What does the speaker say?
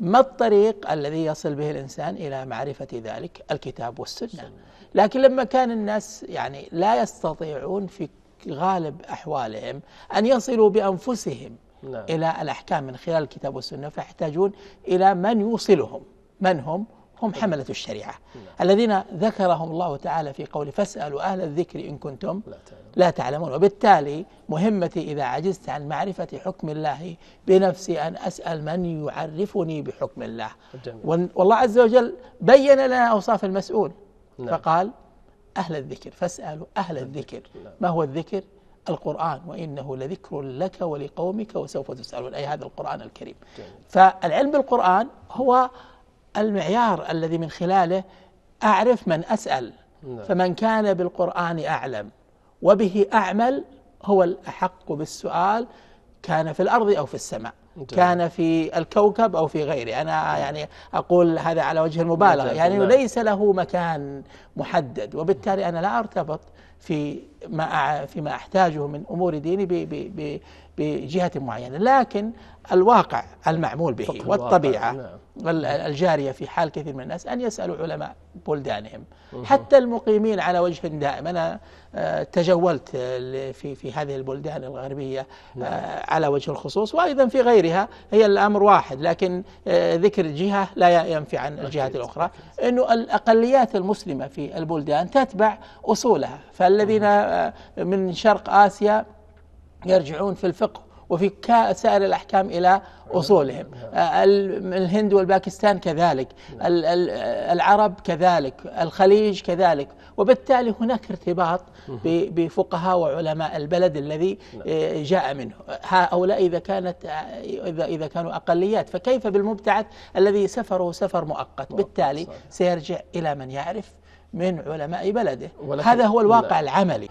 ما الطريق الذي يصل به الإنسان إلى معرفة ذلك الكتاب والسنة لكن لما كان الناس يعني لا يستطيعون في غالب أحوالهم أن يصلوا بأنفسهم نعم. إلى الأحكام من خلال الكتاب والسنة فيحتاجون إلى من يوصلهم من هم هم طيب. حملة الشريعة نعم. الذين ذكرهم الله تعالى في قول فاسألوا أهل الذكر إن كنتم لا تعلمون وبالتالي مهمتي إذا عجزت عن معرفة حكم الله بنفسي أن أسأل من يعرفني بحكم الله والله عز وجل بين لنا أوصاف المسؤول نعم. فقال أهل الذكر فاسألوا أهل الذكر نعم. ما هو الذكر؟ القرآن وإنه لذكر لك ولقومك وسوف تسألون أي هذا القرآن الكريم فالعلم بالقرآن هو المعيار الذي من خلاله أعرف من أسأل نعم. فمن كان بالقرآن أعلم وبه أعمل هو الأحق بالسؤال كان في الأرض أو في السماء جميل. كان في الكوكب أو في غيره أنا يعني أقول هذا على وجه المبالغة يعني نعم. ليس له مكان محدد وبالتالي أنا لا أرتبط في ما فيما أحتاجه من أمور ديني ب ب بجهة معينة لكن الواقع المعمول به والطبيعة نعم. الجارية في حال كثير من الناس أن يسألوا علماء بلدانهم حتى المقيمين على وجه دائم أنا آه، تجولت آه، في في هذه البلدان الغربية آه، نعم. على وجه الخصوص وأيضا في غيرها هي الأمر واحد لكن ذكر جهة لا ينفي عن الجهات الأخرى أنه الأقليات المسلمة في البلدان تتبع أصولها فالذين نعم. من شرق آسيا يرجعون في الفقه وفي سائر الأحكام إلى أصولهم نعم. آه، الهند والباكستان كذلك نعم. العرب كذلك الخليج كذلك وبالتالي هناك ارتباط بفقهاء وعلماء البلد الذي نعم. آه، جاء منه هؤلاء إذا كانت آه، إذا كانوا أقليات فكيف بالمبتعث الذي سفره سفر مؤقت بالتالي سيرجع إلى من يعرف من علماء بلده هذا هو الواقع العملي